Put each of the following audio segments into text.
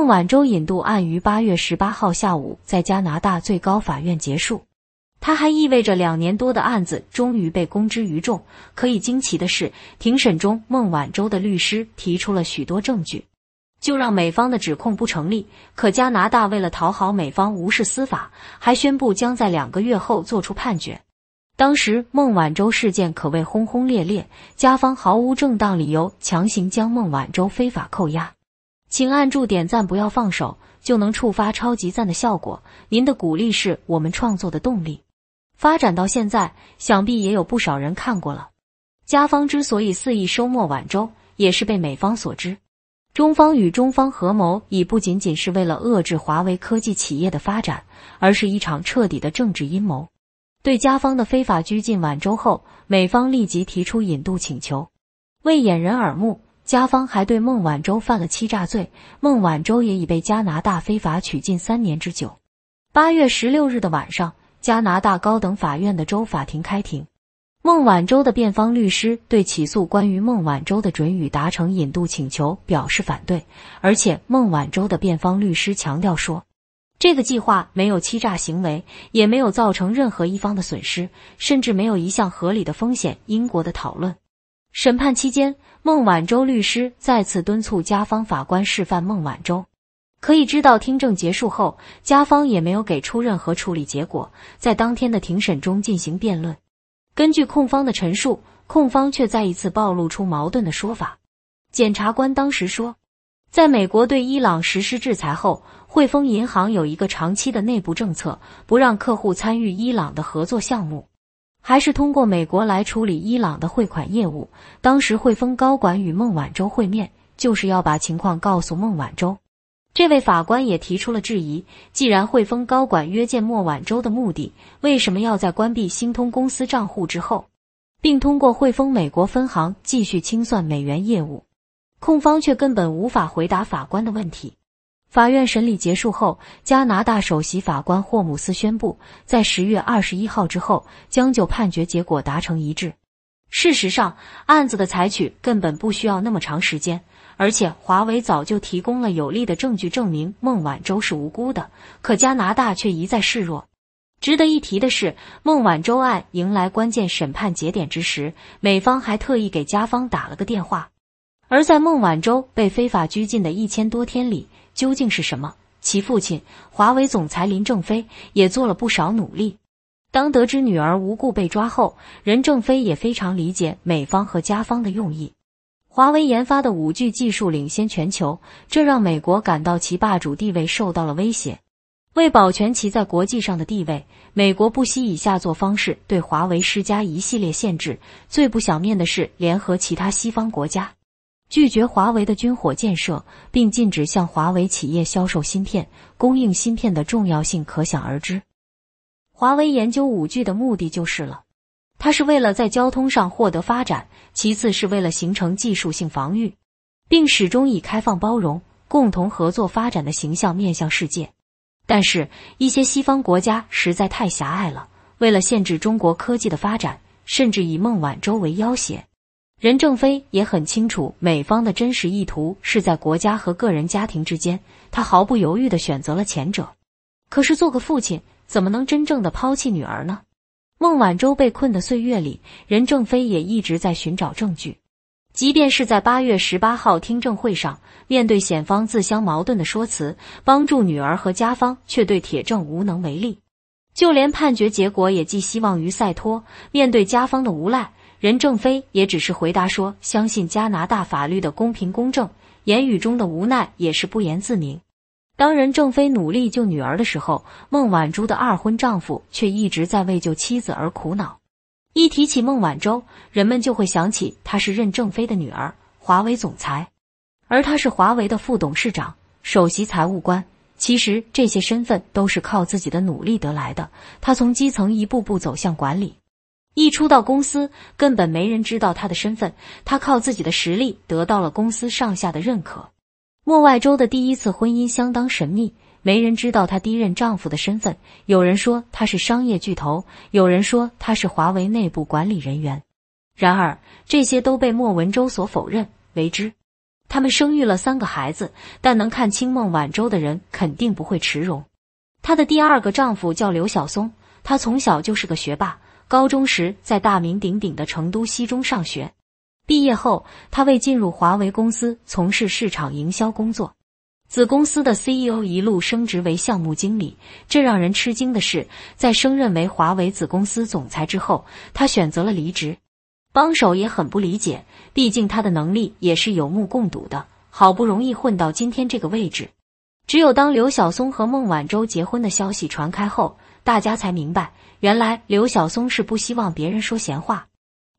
孟晚舟引渡案于八月十八号下午在加拿大最高法院结束，它还意味着两年多的案子终于被公之于众。可以惊奇的是，庭审中孟晚舟的律师提出了许多证据，就让美方的指控不成立。可加拿大为了讨好美方，无视司法，还宣布将在两个月后做出判决。当时孟晚舟事件可谓轰轰烈烈，加方毫无正当理由强行将孟晚舟非法扣押。请按住点赞，不要放手，就能触发超级赞的效果。您的鼓励是我们创作的动力。发展到现在，想必也有不少人看过了。加方之所以肆意收莫晚舟，也是被美方所知。中方与中方合谋，已不仅仅是为了遏制华为科技企业的发展，而是一场彻底的政治阴谋。对加方的非法拘禁晚舟后，美方立即提出引渡请求，为掩人耳目。加方还对孟晚舟犯了欺诈罪，孟晚舟也已被加拿大非法拘禁三年之久。八月十六日的晚上，加拿大高等法院的州法庭开庭，孟晚舟的辩方律师对起诉关于孟晚舟的准予达成引渡请求表示反对，而且孟晚舟的辩方律师强调说，这个计划没有欺诈行为，也没有造成任何一方的损失，甚至没有一项合理的风险。英国的讨论。审判期间，孟晚舟律师再次敦促加方法官释放孟晚舟。可以知道，听证结束后，加方也没有给出任何处理结果。在当天的庭审中进行辩论，根据控方的陈述，控方却再一次暴露出矛盾的说法。检察官当时说，在美国对伊朗实施制裁后，汇丰银行有一个长期的内部政策，不让客户参与伊朗的合作项目。还是通过美国来处理伊朗的汇款业务。当时汇丰高管与孟晚舟会面，就是要把情况告诉孟晚舟。这位法官也提出了质疑：既然汇丰高管约见莫晚舟的目的，为什么要在关闭星通公司账户之后，并通过汇丰美国分行继续清算美元业务？控方却根本无法回答法官的问题。法院审理结束后，加拿大首席法官霍姆斯宣布，在十月二十一号之后将就判决结果达成一致。事实上，案子的采取根本不需要那么长时间，而且华为早就提供了有力的证据证明孟晚舟是无辜的，可加拿大却一再示弱。值得一提的是，孟晚舟案迎来关键审判节点之时，美方还特意给加方打了个电话。而在孟晚舟被非法拘禁的一千多天里，究竟是什么？其父亲华为总裁任正非也做了不少努力。当得知女儿无故被抓后，任正非也非常理解美方和加方的用意。华为研发的五 G 技术领先全球，这让美国感到其霸主地位受到了威胁。为保全其在国际上的地位，美国不惜以下作方式对华为施加一系列限制，最不想面的是联合其他西方国家。拒绝华为的军火建设，并禁止向华为企业销售芯片，供应芯片的重要性可想而知。华为研究五 G 的目的就是了，它是为了在交通上获得发展，其次是为了形成技术性防御，并始终以开放包容、共同合作发展的形象面向世界。但是，一些西方国家实在太狭隘了，为了限制中国科技的发展，甚至以孟晚舟为要挟。任正非也很清楚美方的真实意图是在国家和个人家庭之间，他毫不犹豫的选择了前者。可是做个父亲怎么能真正的抛弃女儿呢？孟晚舟被困的岁月里，任正非也一直在寻找证据。即便是在八月十八号听证会上，面对险方自相矛盾的说辞，帮助女儿和家方却对铁证无能为力，就连判决结果也寄希望于赛托。面对家方的无赖。任正非也只是回答说：“相信加拿大法律的公平公正。”言语中的无奈也是不言自明。当任正非努力救女儿的时候，孟晚舟的二婚丈夫却一直在为救妻子而苦恼。一提起孟晚舟，人们就会想起她是任正非的女儿，华为总裁，而她是华为的副董事长、首席财务官。其实这些身份都是靠自己的努力得来的。她从基层一步步走向管理。一出道，公司根本没人知道他的身份。他靠自己的实力得到了公司上下的认可。莫外周的第一次婚姻相当神秘，没人知道她第一任丈夫的身份。有人说他是商业巨头，有人说他是华为内部管理人员。然而，这些都被莫文周所否认。为之，他们生育了三个孩子。但能看清孟晚舟的人肯定不会持容。她的第二个丈夫叫刘晓松，他从小就是个学霸。高中时在大名鼎鼎的成都西中上学，毕业后他未进入华为公司从事市场营销工作，子公司的 CEO 一路升职为项目经理。这让人吃惊的是，在升任为华为子公司总裁之后，他选择了离职。帮手也很不理解，毕竟他的能力也是有目共睹的，好不容易混到今天这个位置。只有当刘晓松和孟晚舟结婚的消息传开后。大家才明白，原来刘晓松是不希望别人说闲话。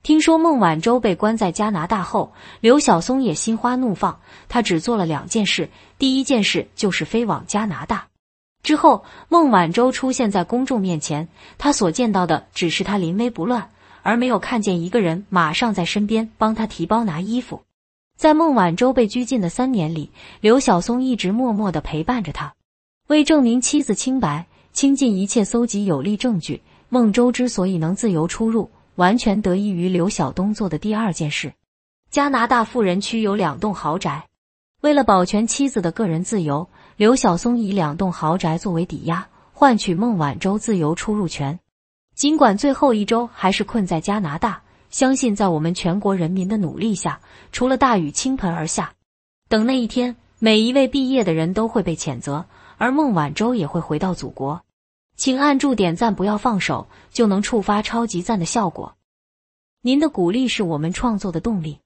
听说孟晚舟被关在加拿大后，刘晓松也心花怒放。他只做了两件事，第一件事就是飞往加拿大。之后，孟晚舟出现在公众面前，他所见到的只是他临危不乱，而没有看见一个人马上在身边帮他提包拿衣服。在孟晚舟被拘禁的三年里，刘晓松一直默默的陪伴着他，为证明妻子清白。倾尽一切搜集有力证据。孟州之所以能自由出入，完全得益于刘晓东做的第二件事。加拿大富人区有两栋豪宅，为了保全妻子的个人自由，刘晓松以两栋豪宅作为抵押，换取孟晚舟自由出入权。尽管最后一周还是困在加拿大，相信在我们全国人民的努力下，除了大雨倾盆而下，等那一天，每一位毕业的人都会被谴责。而孟晚舟也会回到祖国，请按住点赞，不要放手，就能触发超级赞的效果。您的鼓励是我们创作的动力。